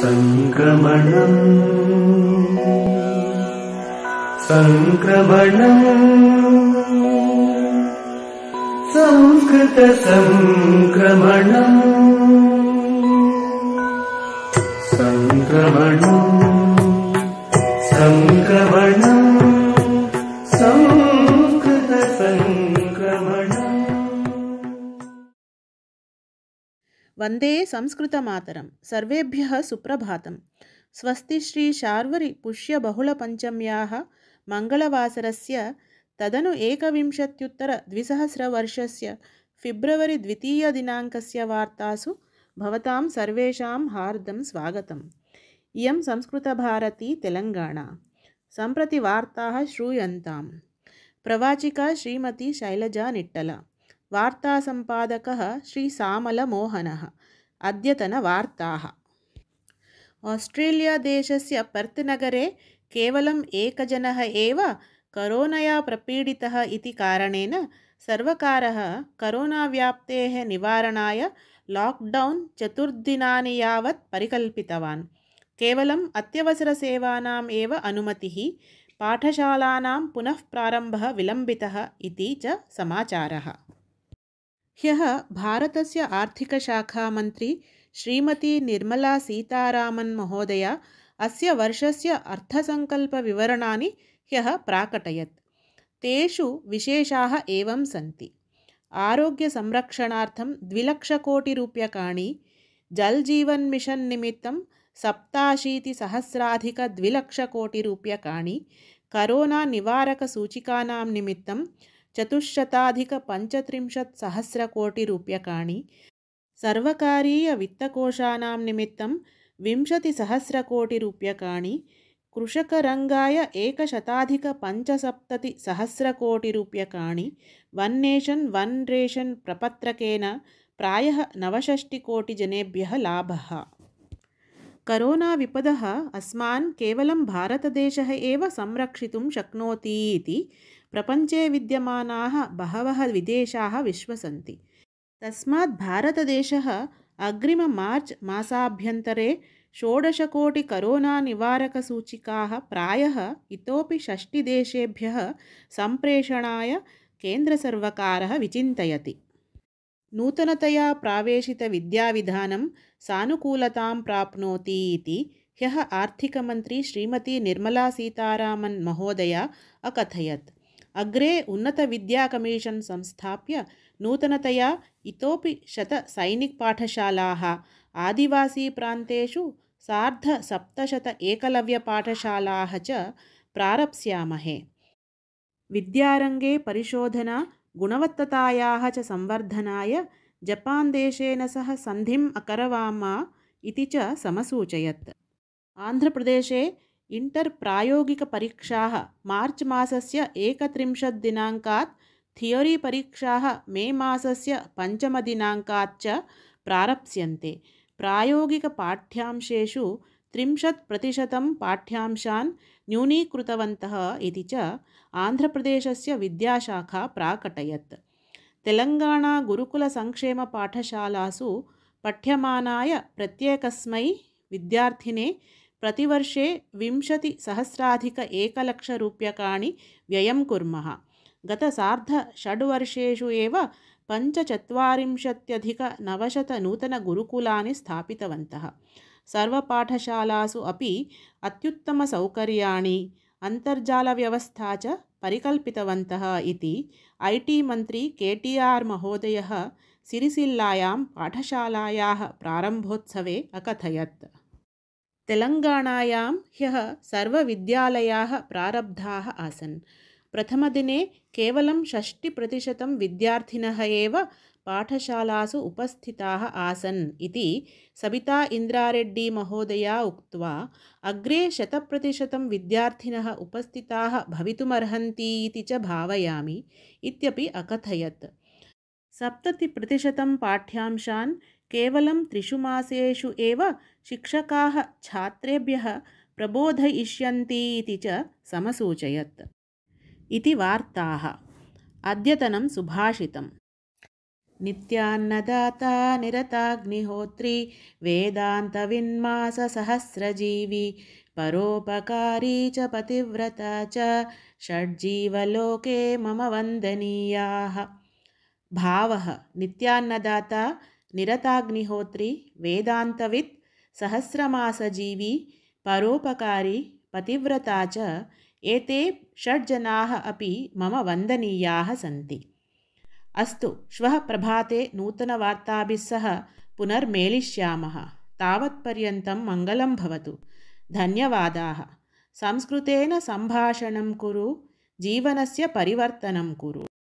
सङ्क्रमणम् सङ्क्रमणम् संस्कृतसङ्क्रमणम् सङ्क्रमणम् वन्दे संस्कृतमातरं सर्वेभ्यः सुप्रभातं स्वस्ति श्रीशार्वरिपुष्यबहुलपञ्चम्याः मङ्गलवासरस्य तदनु एकविंशत्युत्तरद्विसहस्रवर्षस्य फिब्रवरि द्वितीयदिनाङ्कस्य वार्तासु भवतां सर्वेषां हार्दं स्वागतम् इयं संस्कृतभारती तेलङ्गाणा सम्प्रति वार्ताः श्रूयन्तां प्रवाचिका श्रीमती शैलजा निट्टला वार्तासम्पादकः श्रीसामलमोहनः अद्यतनवार्ताः आस्ट्रेलियादेशस्य पर्त् नगरे केवलम् एकजनः एव करोनया प्रपीडितः इति कारणेन सर्वकारः करोनाव्याप्तेः निवारणाय लाक्डौन् चतुर्दिनानि यावत् परिकल्पितवान् केवलम् अत्यवसरसेवानाम् एव अनुमतिः पाठशालानां पुनः प्रारम्भः विलम्बितः इति च समाचारः ह्यः भारतस्य आर्थिकशाखामन्त्री श्रीमती निर्मला सीतारामन् महोदया अस्य वर्षस्य अर्थसङ्कल्पविवरणानि ह्यः प्राकटयत् तेषु विशेषाः एवं सन्ति आरोग्यसंरक्षणार्थं द्विलक्षकोटिरूप्यकाणि जल् जीवन् मिशन् निमित्तं सप्ताशीतिसहस्राधिकद्विलक्षकोटिरूप्यकाणि करोना निवारकसूचिकानां निमित्तं चतुश्शताधिकपञ्चत्रिंशत्सहस्रकोटिरूप्यकाणि सर्वकारीयवित्तकोषानां निमित्तं विंशतिसहस्रकोटिरूप्यकाणि कृषकरङ्गाय एकशताधिकपञ्चसप्ततिसहस्रकोटिरूप्यकाणि वन् नेशन् वन् रेशन् प्रपत्रकेन प्रायः नवषष्टिकोटिजनेभ्यः लाभः करोना विपदः अस्मान् केवलं भारतदेशः एव संरक्षितुं शक्नोति इति प्रपञ्चे विद्यमानाः बहवः विदेशाः विश्वसन्ति तस्मात् भारतदेशः अग्रिम मार्च् मासाभ्यन्तरे षोडशकोटिकरोनानिवारकसूचिकाः प्रायः इतोपि षष्टिदेशेभ्यः सम्प्रेषणाय केन्द्रसर्वकारः विचिन्तयति नूतनतया प्रावेशितविद्याविधानं सानुकूलतां प्राप्नोति इति ह्यः आर्थिकमन्त्री श्रीमती निर्मलासीतारामन् महोदया अकथयत् अग्रे उन्नतविद्याकमीशन् संस्थाप्य नूतनतया इतोपि शतसैनिक्पाठशालाः आदिवासीप्रान्तेषु सार्धसप्तशत एकलव्यपाठशालाः च प्रारप्स्यामहे विद्यारङ्गे परिशोधना गुणवत्ततायाः च संवर्धनाय जपान्देशेन सह सन्धिम् अकरवाम इति च समसूचयत् आन्ध्रप्रदेशे इण्टर् प्रायोगिकपरीक्षाः मार्च् मासस्य एकत्रिंशत् दिनाङ्कात् थियोरी परीक्षाः मे मासस्य पञ्चमदिनाङ्कात् च प्रारप्स्यन्ते प्रायोगिकपाठ्यांशेषु त्रिंशत् प्रतिशतं पाठ्यांशान् न्यूनीकृतवन्तः इति च आन्ध्रप्रदेशस्य विद्याशाखा प्राकटयत् तेलङ्गाणागुरुकुलसंक्षेमपाठशालासु पठ्यमानाय प्रत्येकस्मै विद्यार्थिने प्रतिवर्षे विंशतिसहस्राधिक एकलक्षरूप्यकाणि व्ययं कुर्मः गतसार्धषड्वर्षेषु एव पञ्चचत्वारिंशत्यधिकनवशतनूतनगुरुकुलानि स्थापितवन्तः सर्वपाठशालासु अपि अत्युत्तमसौकर्याणि अन्तर्जालव्यवस्था च परिकल्पितवन्तः इति ऐ टी मन्त्री के टी आर् महोदयः सिरिसिल्लायां पाठशालायाः प्रारम्भोत्सवे अकथयत् तेलङ्गाणायां ह्यः सर्वविद्यालयाः प्रारब्धाः आसन् प्रथमदिने केवलं षष्टिप्रतिशतं विद्यार्थिनः एव पाठशालासु उपस्थिताः आसन् इति सविता महोदया उक्त्वा अग्रे शतप्रतिशतं विद्यार्थिनः उपस्थिताः भवितुमर्हन्ति इति च भावयामि इत्यपि अकथयत् सप्ततिप्रतिशतं पाठ्यांशान् केवलं त्रिषु मासेषु एव शिक्षकाः छात्रेभ्यः प्रबोधयिष्यन्ति इति च समसूचयत् इति वार्ताः अद्यतनं सुभाषितम् नित्यान्नदाता निरताग्निहोत्री वेदान्तविन्माससहस्रजीवी परोपकारी च पतिव्रता च षड्जीवलोके मम वन्दनीयाः भावः नित्यान्नदाता निरताग्निहोत्री वेदान्तवित् सहस्रमासजीवी परोपकारी पतिव्रता च एते षड्जनाः अपि मम वन्दनीयाः सन्ति अस्तु श्वः प्रभाते नूतनवार्ताभिस्सह पुनर्मेलिष्यामः तावत्पर्यन्तं मङ्गलं भवतु धन्यवादाः संस्कृतेन सम्भाषणं कुरु जीवनस्य परिवर्तनं कुरु